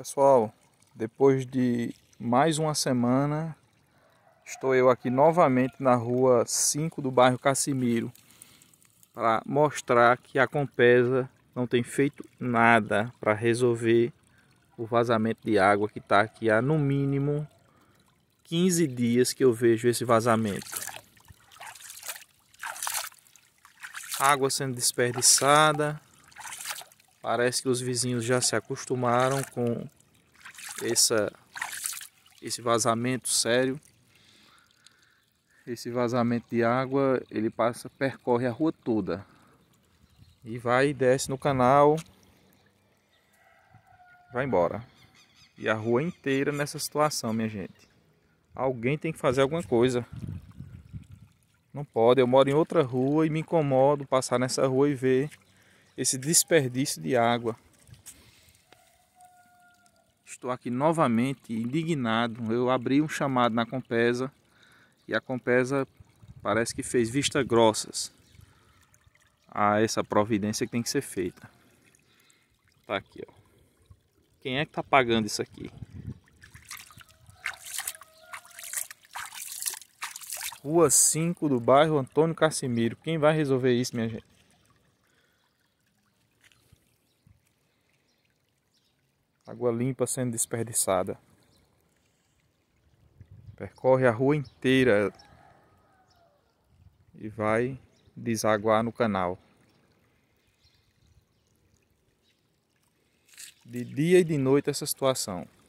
Pessoal, depois de mais uma semana, estou eu aqui novamente na rua 5 do bairro Cassimiro para mostrar que a Compesa não tem feito nada para resolver o vazamento de água que está aqui há no mínimo 15 dias que eu vejo esse vazamento. Água sendo desperdiçada, Parece que os vizinhos já se acostumaram com essa, esse vazamento sério. Esse vazamento de água, ele passa, percorre a rua toda. E vai e desce no canal. Vai embora. E a rua inteira nessa situação, minha gente. Alguém tem que fazer alguma coisa. Não pode, eu moro em outra rua e me incomodo passar nessa rua e ver esse desperdício de água. Estou aqui novamente indignado. Eu abri um chamado na Compesa e a Compesa parece que fez vistas grossas a essa providência que tem que ser feita. Tá aqui, ó. Quem é que tá pagando isso aqui? Rua 5 do bairro Antônio Casimiro. Quem vai resolver isso, minha gente? água limpa sendo desperdiçada. Percorre a rua inteira e vai desaguar no canal. De dia e de noite essa situação.